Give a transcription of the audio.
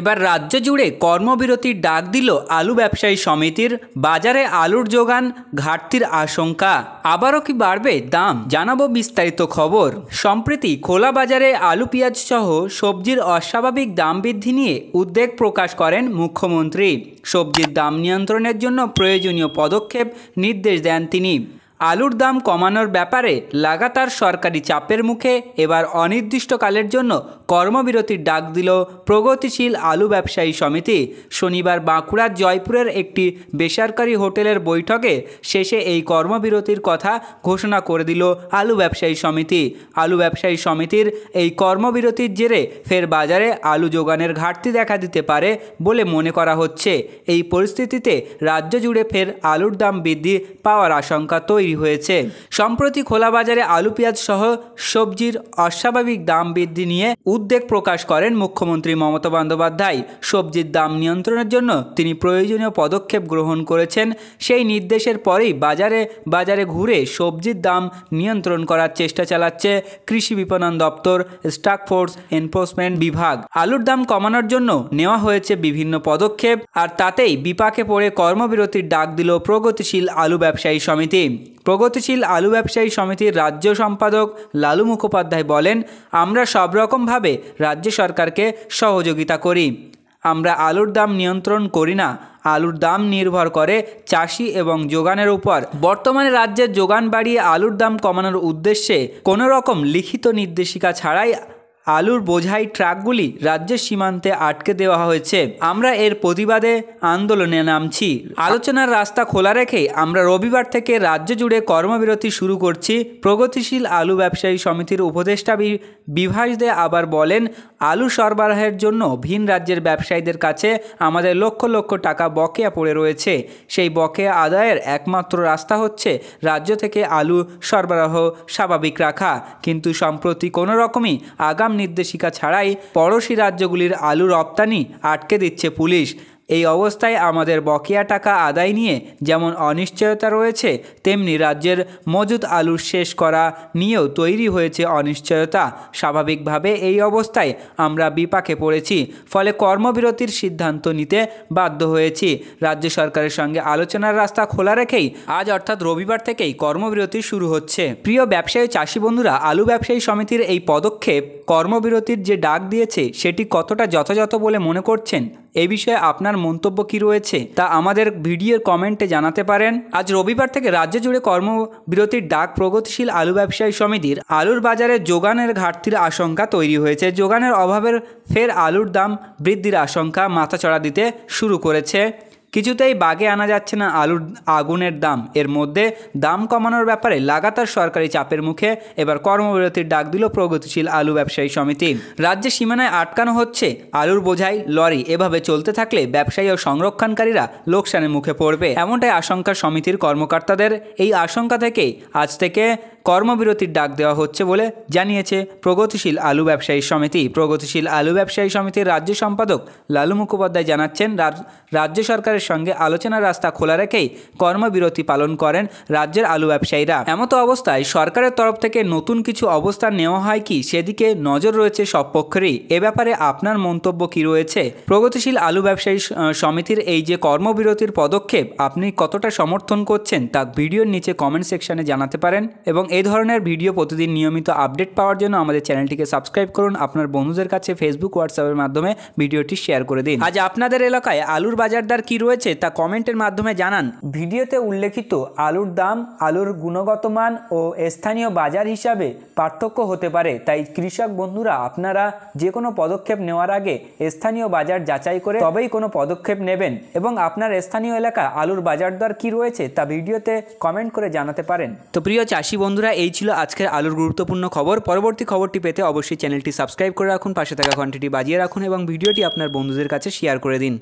এবার রাজ্য জুড়ে কর্মবিরতির ডাক দিল আলু ব্যবসায়ী সমিতির বাজারে আলুর যোগান ঘাটতির আশঙ্কা আবারও কি বাড়বে দাম জানাবো বিস্তারিত খবর সম্প্রতি খোলা বাজারে আলু পেঁয়াজ সহ সবজির অস্বাভাবিক দাম বৃদ্ধি নিয়ে উদ্বেগ প্রকাশ করেন মুখ্যমন্ত্রী সবজির দাম নিয়ন্ত্রণের জন্য প্রয়োজনীয় পদক্ষেপ নির্দেশ দেন তিনি আলুর দাম কমানোর ব্যাপারে লাগাতার সরকারি চাপের মুখে এবার অনির্দিষ্টকালের জন্য কর্মবিরতির ডাক দিল প্রগতিশীল আলু ব্যবসায়ী সমিতি শনিবার বাঁকুড়ার জয়পুরের একটি বেসরকারি হোটেলের বৈঠকে শেষে এই কর্মবিরতির কথা ঘোষণা করে দিল আলু ব্যবসায়ী সমিতি আলু ব্যবসায়ী সমিতির এই কর্মবিরতির জেরে ফের বাজারে আলু যোগানের ঘাটতি দেখা দিতে পারে বলে মনে করা হচ্ছে এই পরিস্থিতিতে রাজ্য জুড়ে ফের আলুর দাম বৃদ্ধি পাওয়ার আশঙ্কা তৈরি তৈরি হয়েছে সম্প্রতি খোলা বাজারে আলু পেঁয়াজ সহ সবজির অস্বাভাবিক দাম বৃদ্ধি নিয়ে উদ্বেগ প্রকাশ করেন মুখ্যমন্ত্রী মমতা বন্দ্যোপাধ্যায় সবজির দাম নিয়ন্ত্রণের জন্য তিনি প্রয়োজনীয় পদক্ষেপ গ্রহণ করেছেন সেই নির্দেশের পরেই বাজারে বাজারে ঘুরে সবজির দাম নিয়ন্ত্রণ করার চেষ্টা চালাচ্ছে কৃষি বিপণন দপ্তর স্টাক ফোর্স এনফোর্সমেন্ট বিভাগ আলুর দাম কমানোর জন্য নেওয়া হয়েছে বিভিন্ন পদক্ষেপ আর তাতেই বিপাকে পড়ে কর্মবিরতির ডাক দিল প্রগতিশীল আলু ব্যবসায়ী সমিতি প্রগতিশীল আলু ব্যবসায়ী সমিতির রাজ্য সম্পাদক লালু মুখোপাধ্যায় বলেন আমরা সব রকমভাবে রাজ্য সরকারকে সহযোগিতা করি আমরা আলুর দাম নিয়ন্ত্রণ করি না আলুর দাম নির্ভর করে চাষি এবং যোগানের উপর বর্তমানে রাজ্যের যোগান বাড়িয়ে আলুর দাম কমানোর উদ্দেশ্যে কোনো রকম লিখিত নির্দেশিকা ছাড়াই আলুর বোঝাই ট্রাকগুলি রাজ্যের সীমান্তে আটকে দেওয়া হয়েছে আমরা এর প্রতিবাদে আন্দোলনে নামছি আলোচনার রাস্তা খোলা রেখে আমরা রবিবার থেকে রাজ্য জুড়ে কর্মবিরতি শুরু করছি প্রগতিশীল আলু ব্যবসায়ী সমিতির উপদেষ্টা বিভাস দে আবার বলেন আলু সরবরাহের জন্য ভিন রাজ্যের ব্যবসায়ীদের কাছে আমাদের লক্ষ লক্ষ টাকা বকেয়া পড়ে রয়েছে সেই বকেয়া আদায়ের একমাত্র রাস্তা হচ্ছে রাজ্য থেকে আলু সরবরাহ স্বাভাবিক রাখা কিন্তু সম্প্রতি কোনো রকমই আগাম নির্দেশিকা ছাড়াই পড়শি রাজ্যগুলির আলু রপ্তানি আটকে দিচ্ছে পুলিশ এই অবস্থায় আমাদের বকেয়া টাকা আদায় নিয়ে যেমন অনিশ্চয়তা রয়েছে তেমনি রাজ্যের মজুদ আলুর শেষ করা নিয়েও তৈরি হয়েছে অনিশ্চয়তা স্বাভাবিকভাবে এই অবস্থায় আমরা বিপাকে পড়েছি ফলে কর্মবিরতির সিদ্ধান্ত নিতে বাধ্য হয়েছি রাজ্য সরকারের সঙ্গে আলোচনার রাস্তা খোলা রেখেই আজ অর্থাৎ রবিবার থেকেই কর্মবিরতি শুরু হচ্ছে প্রিয় ব্যবসায়ী চাষি বন্ধুরা আলু ব্যবসায়ী সমিতির এই পদক্ষেপ কর্মবিরতির যে ডাক দিয়েছে সেটি কতটা যথাযথ বলে মনে করছেন এ বিষয়ে আপনার মন্তব্য কি রয়েছে তা আমাদের ভিডিওর কমেন্টে জানাতে পারেন আজ রবিবার থেকে রাজ্য জুড়ে কর্মবিরতির ডাক প্রগতিশীল আলু ব্যবসায়ী সমিতির আলুর বাজারে যোগানের ঘাটতির আশঙ্কা তৈরি হয়েছে যোগানের অভাবের ফের আলুর দাম বৃদ্ধির আশঙ্কা মাথাচড়া দিতে শুরু করেছে কিছুতেই বাগে আনা যাচ্ছে না আলুর আগুনের দাম এর মধ্যে দাম কমানোর ব্যাপারে লাগাতার সরকারি চাপের মুখে এবার কর্মবিরতির ডাক দিল প্রগতিশীল আলু ব্যবসায়ী সমিতি রাজ্যে সীমানায় আটকানো হচ্ছে আলুর বোঝাই লরি এভাবে চলতে থাকলে ব্যবসায়ী ও সংরক্ষণকারীরা লোকসানের মুখে পড়বে এমনটাই আশঙ্কা সমিতির কর্মকর্তাদের এই আশঙ্কা থেকেই আজ থেকে কর্মবিরতির ডাক দেওয়া হচ্ছে বলে জানিয়েছে প্রগতিশীল আলু ব্যবসায়ী সমিতি প্রগতিশীল আলু ব্যবসায়ী সমিতির রাজ্য সম্পাদক লালু মুখোপাধ্যায় জানাচ্ছেন রাজ্য সরকারের সঙ্গে আলোচনার রাস্তা খোলা রেখেই কর্মবিরতি পালন করেন রাজ্যের আলু ব্যবসায়ীরা এমত অবস্থায় সরকারের তরফ থেকে নতুন কিছু অবস্থান নেওয়া হয় কি সেদিকে নজর রয়েছে সব পক্ষেরই এ ব্যাপারে আপনার মন্তব্য কি রয়েছে প্রগতিশীল আলু ব্যবসায়ী সমিতির এই যে কর্মবিরতির পদক্ষেপ আপনি কতটা সমর্থন করছেন তা ভিডিওর নিচে কমেন্ট সেকশনে জানাতে পারেন এবং এই ধরনের ভিডিও প্রতিদিন নিয়মিত আপডেট পাওয়ার জন্য আমাদের চ্যানেলটিকে সাবস্ক্রাইব করুন আপনার বন্ধুদের কাছে ফেসবুক হোয়াটসঅ্যাপের মাধ্যমে ভিডিওটি শেয়ার করে দিন আজ আপনাদের এলাকায় আলুর বাজার দর কী রয়েছে তা কমেন্টের মাধ্যমে জানান ভিডিওতে উল্লেখিত আলুর দাম আলুর গুণগত মান ও স্থানীয় বাজার হিসাবে পার্থক্য হতে পারে তাই কৃষক বন্ধুরা আপনারা যে কোনো পদক্ষেপ নেওয়ার আগে স্থানীয় বাজার যাচাই করে তবেই কোনো পদক্ষেপ নেবেন এবং আপনার স্থানীয় এলাকা আলুর বাজার দর কী রয়েছে তা ভিডিওতে কমেন্ট করে জানাতে পারেন তো প্রিয় চাষি বন্ধুরা বন্ধুরা এই ছিল আজকের আলোর গুরুত্বপূর্ণ খবর পরবর্তী খবরটি পেতে অবশ্যই চ্যানেলটি সাবস্ক্রাইব করে রাখুন পাশে থাকা ঘন্টাটি বাজিয়ে রাখুন এবং ভিডিওটি আপনার বন্ধুদের কাছে শেয়ার করে দিন